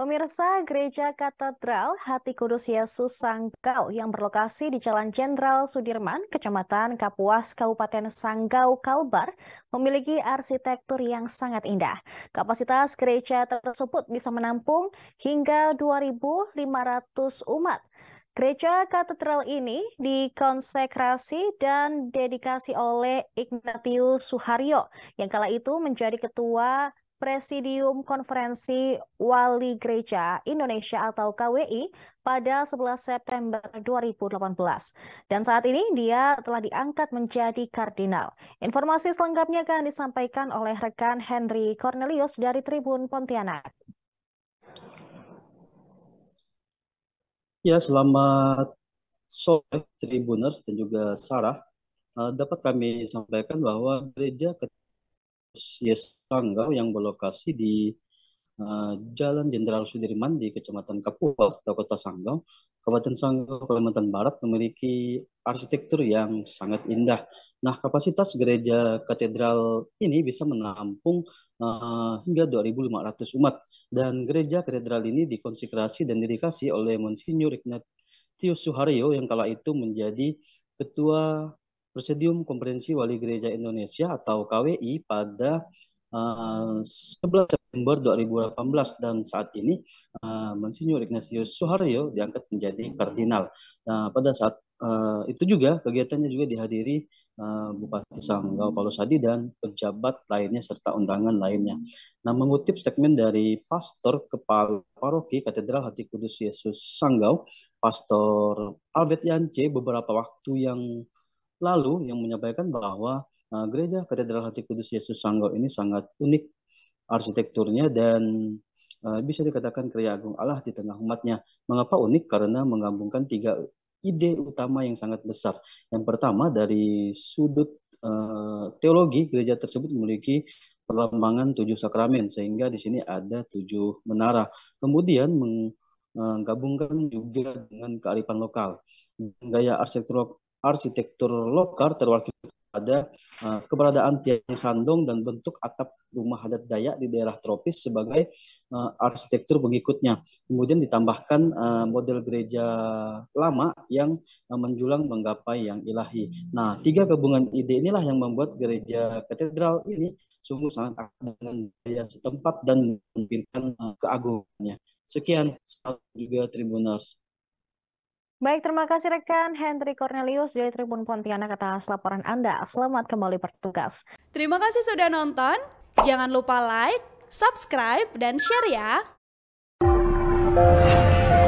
Pemirsa Gereja Katedral Hati Kudus Yesus Sanggau yang berlokasi di Jalan Jenderal Sudirman, Kecamatan Kapuas, Kabupaten Sanggau, Kalbar, memiliki arsitektur yang sangat indah. Kapasitas gereja tersebut bisa menampung hingga 2.500 umat. Gereja katedral ini dikonsekrasi dan dedikasi oleh Ignatius Suharyo yang kala itu menjadi ketua Presidium Konferensi Wali Gereja Indonesia atau KWI pada 11 September 2018. Dan saat ini dia telah diangkat menjadi kardinal. Informasi selengkapnya akan disampaikan oleh rekan Henry Cornelius dari Tribun Pontianak. Ya, selamat sore Tribuners dan juga Sarah. Eh, dapat kami sampaikan bahwa gereja Yes Sanggau yang berlokasi di uh, Jalan Jenderal Sudirman di Kecamatan Kapuas atau Kota Sanggau. Kabupaten Sanggau, Kalimantan Barat memiliki arsitektur yang sangat indah. Nah, kapasitas gereja katedral ini bisa menampung uh, hingga 2.500 umat. Dan gereja katedral ini dikonsekrasi dan didedikasi oleh Monsignor Ignatius Suharyo yang kala itu menjadi Ketua Presidium Konferensi Wali Gereja Indonesia atau KWI pada uh, eh, 11 September 2018 dan saat ini uh, Monsinyur Ignatius Soeharyo diangkat menjadi kardinal. Nah, pada saat uh, itu juga kegiatannya juga dihadiri uh, Bupati Sanggau Paulus Hadi dan pejabat lainnya serta undangan lainnya. Nah, mengutip segmen dari Pastor Kepala Paroki Katedral Hati Kudus Yesus Sanggau, Pastor Albert Yance beberapa waktu yang lalu yang menyampaikan bahwa uh, gereja Katedral Hati Kudus Yesus Sanggo ini sangat unik arsitekturnya dan uh, bisa dikatakan karya agung Allah di tengah umatnya. Mengapa unik? Karena menggabungkan tiga ide utama yang sangat besar. Yang pertama dari sudut uh, teologi gereja tersebut memiliki perlambangan tujuh sakramen sehingga di sini ada tujuh menara. Kemudian menggabungkan juga dengan kearifan lokal. Gaya arsitektur arsitektur lokal terwakili pada uh, keberadaan tiang sandung dan bentuk atap rumah adat Dayak di daerah tropis sebagai uh, arsitektur pengikutnya. Kemudian ditambahkan uh, model gereja lama yang uh, menjulang menggapai yang ilahi. Nah, tiga gabungan ide inilah yang membuat gereja katedral ini sungguh sangat dengan daya setempat dan memimpinkan uh, keagungannya. Sekian Salam juga Tribuners. Baik, terima kasih rekan Henry Cornelius dari Tribun Pontianak atas laporan Anda. Selamat kembali bertugas. Terima kasih sudah nonton. Jangan lupa like, subscribe, dan share ya.